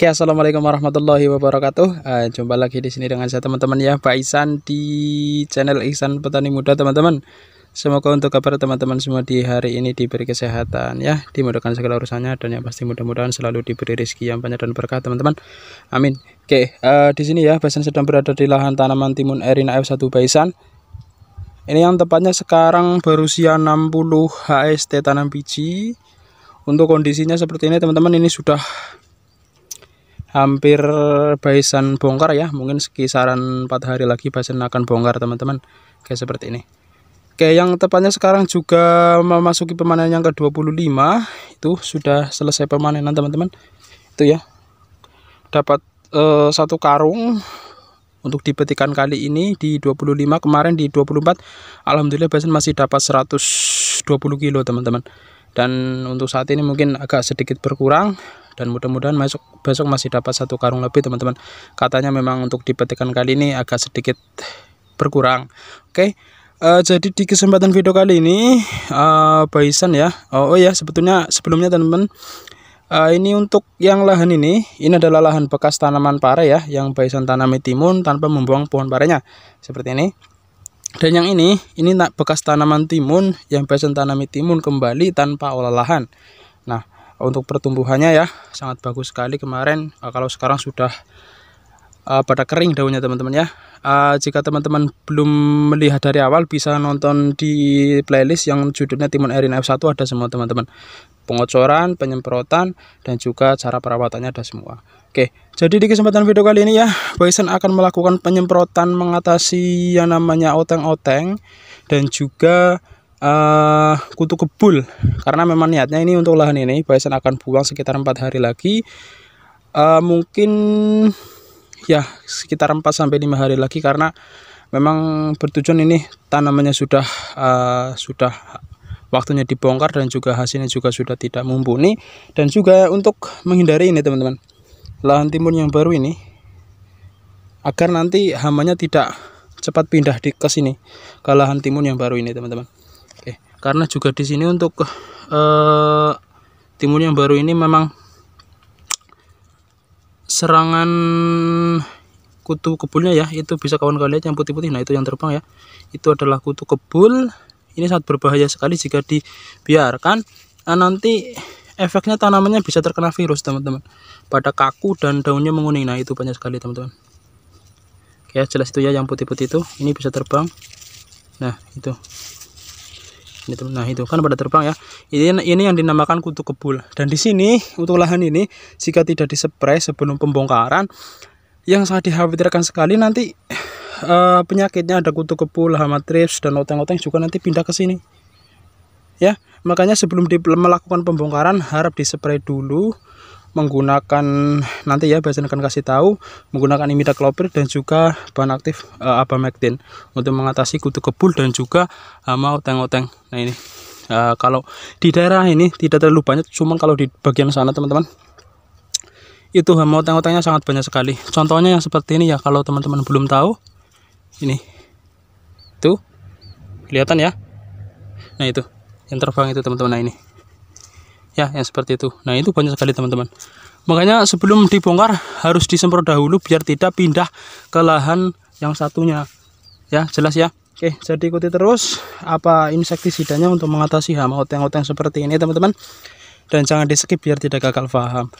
Oke, assalamualaikum warahmatullahi wabarakatuh. Uh, jumpa lagi di sini dengan saya teman-teman ya, Pak Isan di channel Isan Petani Muda teman-teman. Semoga untuk kabar teman-teman semua di hari ini diberi kesehatan ya, dimudahkan segala urusannya dan yang pasti mudah-mudahan selalu diberi rezeki yang banyak dan berkah teman-teman. Amin. Oke, uh, di sini ya, Baisan sedang berada di lahan tanaman timun Erina F1 Baisan. Ini yang tepatnya sekarang berusia 60 HST tanam biji. Untuk kondisinya seperti ini teman-teman, ini sudah hampir baisan bongkar ya mungkin sekisaran 4 hari lagi baisan akan bongkar teman-teman kayak seperti ini oke yang tepatnya sekarang juga memasuki pemanen yang ke-25 itu sudah selesai pemanenan teman-teman itu ya dapat eh, satu karung untuk dipetikan kali ini di 25 kemarin di 24 Alhamdulillah Basin masih dapat 120 kilo teman-teman dan untuk saat ini mungkin agak sedikit berkurang dan mudah-mudahan masuk besok masih dapat satu karung lebih teman-teman katanya memang untuk di kali ini agak sedikit berkurang oke okay? uh, eh, jadi di kesempatan video kali ini uh, eh, Baisan ya oh, oh ya sebetulnya sebelumnya teman-teman uh, ini untuk yang lahan ini ini adalah lahan bekas tanaman pare ya yang Baisan tanami timun tanpa membuang pohon parenya seperti ini dan yang ini ini bekas tanaman timun yang Baisan tanami timun kembali tanpa olah lahan nah untuk pertumbuhannya ya sangat bagus sekali kemarin uh, kalau sekarang sudah uh, pada kering daunnya teman-teman ya uh, jika teman-teman belum melihat dari awal bisa nonton di playlist yang judulnya timun erin F1 ada semua teman-teman pengocoran, penyemprotan, dan juga cara perawatannya ada semua. Oke, jadi di kesempatan video kali ini ya, Bison akan melakukan penyemprotan mengatasi yang namanya oteng-oteng dan juga uh, kutu kebul karena memang niatnya ini untuk lahan ini Bison akan buang sekitar empat hari lagi uh, mungkin ya sekitar 4 sampai lima hari lagi karena memang bertujuan ini tanamannya sudah uh, sudah waktunya dibongkar dan juga hasilnya juga sudah tidak mumpuni dan juga untuk menghindari ini teman-teman lahan timun yang baru ini agar nanti hamanya tidak cepat pindah di ke sini ke lahan timun yang baru ini teman-teman Oke, eh, karena juga di sini untuk eh, timun yang baru ini memang serangan kutu kebulnya ya itu bisa kawan kalian lihat yang putih-putih nah itu yang terbang ya itu adalah kutu kebul ini sangat berbahaya sekali jika dibiarkan nah, nanti efeknya tanamannya bisa terkena virus teman-teman pada kaku dan daunnya menguning nah itu banyak sekali teman-teman ya jelas itu ya yang putih-putih itu ini bisa terbang nah itu sini nah, tuh nah itu kan pada terbang ya ini ini yang dinamakan kutu kebul dan di sini untuk lahan ini jika tidak disepray sebelum pembongkaran yang sangat dikhawatirkan sekali nanti uh, penyakitnya ada kutu kebul hama trips dan oteng-oteng juga nanti pindah ke sini ya makanya sebelum di, melakukan pembongkaran harap dispray dulu menggunakan nanti ya biasanya akan kasih tahu menggunakan imidacloprid dan juga bahan aktif uh, abamectin untuk mengatasi kutu kebul dan juga hama eh, oteng-oteng. Nah ini uh, kalau di daerah ini tidak terlalu banyak, cuman kalau di bagian sana teman-teman itu hama oteng-otengnya sangat banyak sekali. Contohnya yang seperti ini ya kalau teman-teman belum tahu ini tuh kelihatan ya. Nah itu yang terbang itu teman-teman nah ini ya yang seperti itu nah itu banyak sekali teman-teman makanya sebelum dibongkar harus disemprot dahulu biar tidak pindah ke lahan yang satunya ya jelas ya Oke, jadi ikuti terus apa insektisidanya untuk mengatasi hama oteng-oteng seperti ini, teman-teman. Dan jangan di skip biar tidak gagal paham.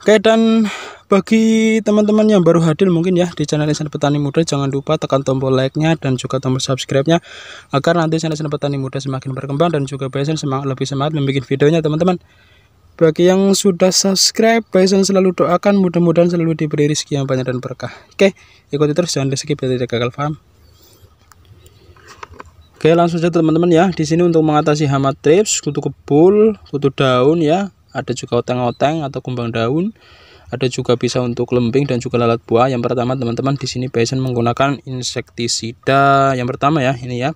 Oke dan bagi teman-teman yang baru hadir mungkin ya di channel Insan Petani Muda jangan lupa tekan tombol like-nya dan juga tombol subscribe-nya agar nanti channel Insan Petani Muda semakin berkembang dan juga Bison semangat lebih semangat membuat videonya teman-teman. Bagi yang sudah subscribe, Bison selalu doakan mudah-mudahan selalu diberi rezeki yang banyak dan berkah. Oke, ikuti terus jangan di skip biar tidak gagal paham. Oke, langsung saja teman-teman ya. Di sini untuk mengatasi hama trips, kutu kebul, kutu daun ya, ada juga oteng-oteng atau kumbang daun ada juga bisa untuk lembing dan juga lalat buah yang pertama teman-teman di sini Bison menggunakan insektisida yang pertama ya ini ya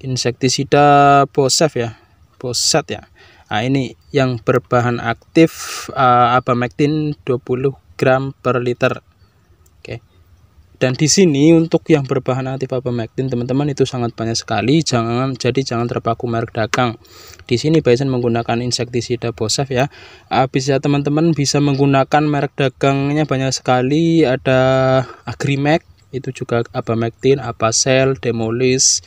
insektisida bosef ya boset ya nah ini yang berbahan aktif uh, abamectin 20 gram per liter dan di sini untuk yang berbahan aktif abamectin teman-teman itu sangat banyak sekali. Jangan jadi jangan terpaku merek dagang. Di sini Bison menggunakan insektisida Bosaf ya. ya teman-teman bisa menggunakan merek dagangnya banyak sekali. Ada Agrimac itu juga apa Sel Demolis,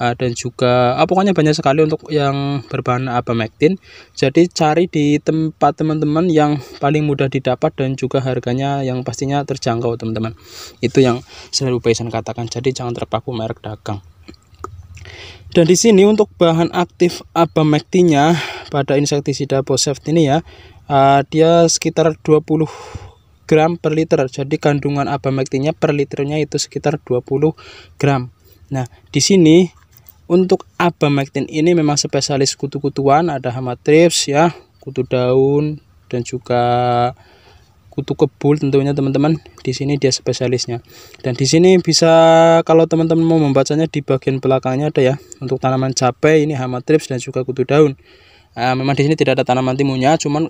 Ah, dan juga ah, pokoknya banyak sekali untuk yang berbahan abamectin ah, jadi cari di tempat teman-teman yang paling mudah didapat dan juga harganya yang pastinya terjangkau teman-teman itu yang selalu Payson katakan jadi jangan terpaku merek dagang dan di sini untuk bahan aktif abamectinnya ah, pada insektisida Boseft ini ya uh, dia sekitar 20 gram per liter jadi kandungan abamectinnya per liternya itu sekitar 20 gram Nah, di sini untuk abamectin ini memang spesialis kutu-kutuan, ada hama trips ya, kutu daun dan juga kutu kebul tentunya teman-teman. Di sini dia spesialisnya. Dan di sini bisa kalau teman-teman mau membacanya di bagian belakangnya ada ya. Untuk tanaman capek ini hama trips dan juga kutu daun. Nah, memang di sini tidak ada tanaman timunnya, cuman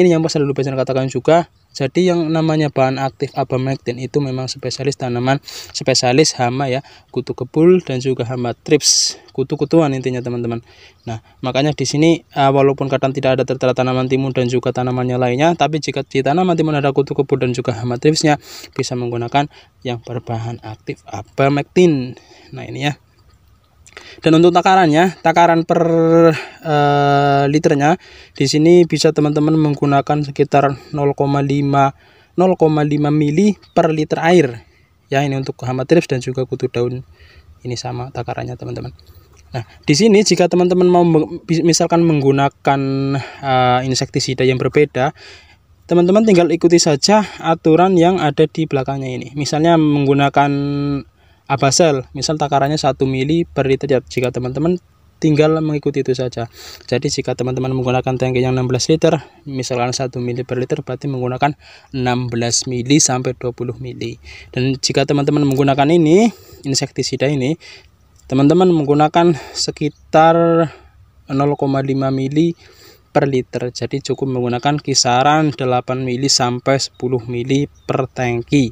ini yang selalu biasanya katakan juga jadi yang namanya bahan aktif abamectin itu memang spesialis tanaman, spesialis hama ya, kutu kebul dan juga hama trips, kutu-kutuan intinya teman-teman. Nah, makanya di sini eh, walaupun kadang tidak ada tertera tanaman timun dan juga tanamannya lainnya, tapi jika di tanaman timun ada kutu kebul dan juga hama tripsnya, bisa menggunakan yang berbahan aktif abamectin. Nah, ini ya. Dan untuk takarannya, takaran per uh, liternya di sini bisa teman-teman menggunakan sekitar 0,5 0,5 mili per liter air. Ya, ini untuk hama trips dan juga kutu daun. Ini sama takarannya, teman-teman. Nah, di sini jika teman-teman mau misalkan menggunakan uh, insektisida yang berbeda, teman-teman tinggal ikuti saja aturan yang ada di belakangnya ini. Misalnya menggunakan abasel misal takarannya 1 mili per liter ya, jika teman-teman tinggal mengikuti itu saja jadi jika teman-teman menggunakan tangki yang 16 liter misalkan 1 mili per liter berarti menggunakan 16 mili sampai 20 mili dan jika teman-teman menggunakan ini insektisida ini teman-teman menggunakan sekitar 0,5 mili per liter jadi cukup menggunakan kisaran 8 mili sampai 10 mili per tangki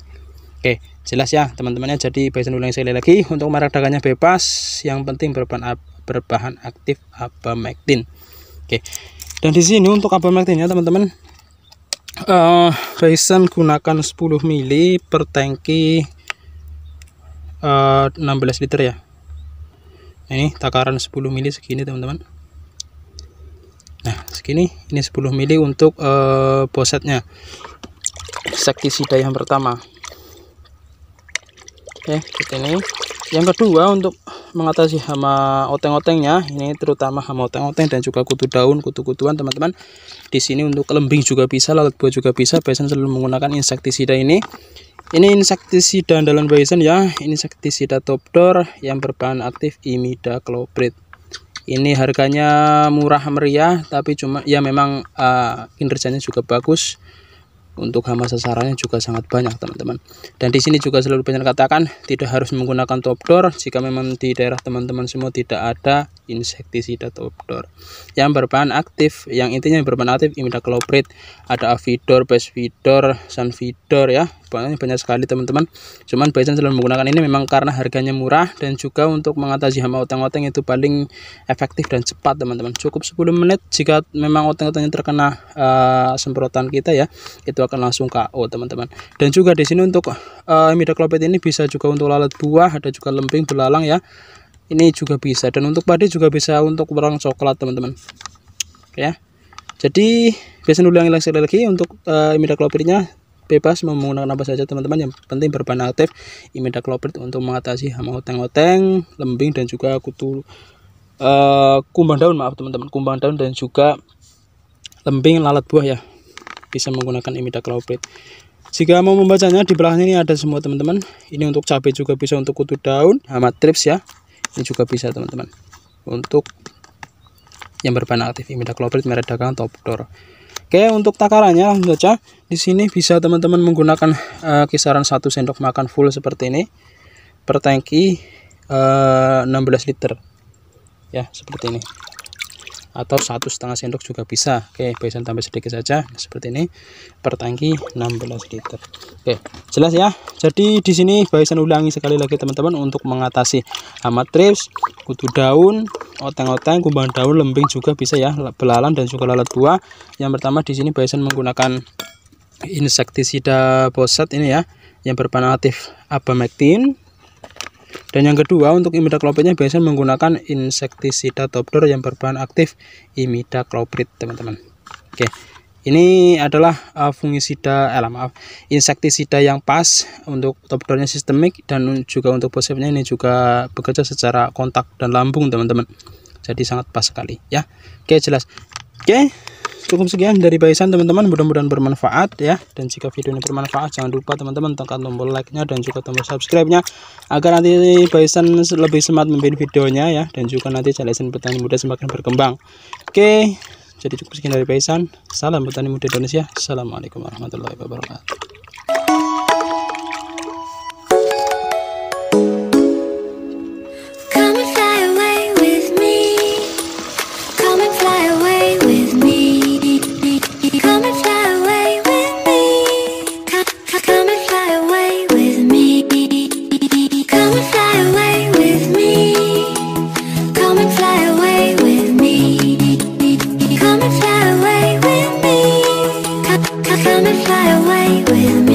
oke jelas ya teman-temannya jadi bahasan ulang sekali lagi untuk merek dagangnya bebas yang penting berbahan berbahan aktif abamectin oke dan di sini untuk abamectin ya teman-teman uh, gunakan 10 mili per tangki uh, eh, 16 liter ya ini takaran 10 mili segini teman-teman nah segini ini 10 mili untuk uh, bosetnya insektisida yang pertama Oke, seperti ini. Yang kedua untuk mengatasi hama oteng-otengnya, ini terutama hama oteng-oteng dan juga kutu daun, kutu-kutuan, teman-teman. Di sini untuk kelembing juga bisa, lalat buah juga bisa. biasanya selalu menggunakan insektisida ini. Ini insektisida andalan Bison ya, insektisida top door yang berbahan aktif imida kloprit ini harganya murah meriah tapi cuma ya memang uh, kinerjanya juga bagus untuk hama sasarannya juga sangat banyak teman-teman dan di sini juga selalu banyak katakan tidak harus menggunakan top door jika memang di daerah teman-teman semua tidak ada insektisida topdor yang berbahan aktif yang intinya yang berbahan aktif imidacloprid ada avidor besvidor sanvidor ya banyak banyak sekali teman-teman cuman biasanya selalu menggunakan ini memang karena harganya murah dan juga untuk mengatasi hama oteng-oteng itu paling efektif dan cepat teman-teman cukup 10 menit jika memang oteng-otengnya terkena uh, semprotan kita ya itu akan langsung KO teman-teman dan juga di sini untuk uh, imidacloprid ini bisa juga untuk lalat buah ada juga lemping belalang ya ini juga bisa dan untuk padi juga bisa untuk warna coklat teman-teman ya jadi biasa ulangi lagi lagi untuk uh, imida klopirnya bebas menggunakan apa saja teman-teman yang penting berbahan aktif imida untuk mengatasi hama oteng-oteng lembing dan juga kutu uh, kumbang daun maaf teman-teman kumbang daun dan juga lembing lalat buah ya bisa menggunakan imida jika mau membacanya di belakang ini ada semua teman-teman ini untuk cabai juga bisa untuk kutu daun hama trips ya ini juga bisa teman-teman untuk yang berbahan aktif ini kloprit merek dagang top door oke untuk takarannya langsung saja di sini bisa teman-teman menggunakan uh, kisaran satu sendok makan full seperti ini per tangki uh, 16 liter ya seperti ini atau satu setengah sendok juga bisa oke biasanya tambah sedikit saja seperti ini per tangki 16 liter oke jelas ya jadi di sini bahasan ulangi sekali lagi teman-teman untuk mengatasi hama trips kutu daun oteng-oteng kumbang daun lembing juga bisa ya belalang dan juga lalat buah yang pertama di sini bahasan menggunakan insektisida bosat ini ya yang berpanel aktif abamectin dan yang kedua, untuk imidaclopridnya biasanya menggunakan insektisida topdor yang berbahan aktif imidacloprid, teman-teman. Oke. Ini adalah uh, fungisida, eh, maaf, insektisida yang pas untuk topdornya sistemik dan juga untuk bosepnya ini juga bekerja secara kontak dan lambung, teman-teman. Jadi sangat pas sekali, ya. Oke, jelas. Oke cukup sekian dari Baisan teman-teman mudah-mudahan bermanfaat ya dan jika video ini bermanfaat jangan lupa teman-teman tekan tombol like-nya dan juga tombol subscribe-nya agar nanti Baisan lebih semangat membuat videonya ya dan juga nanti jalan Petani Muda semakin berkembang oke jadi cukup sekian dari Baisan salam petani muda Indonesia assalamualaikum warahmatullahi wabarakatuh with me.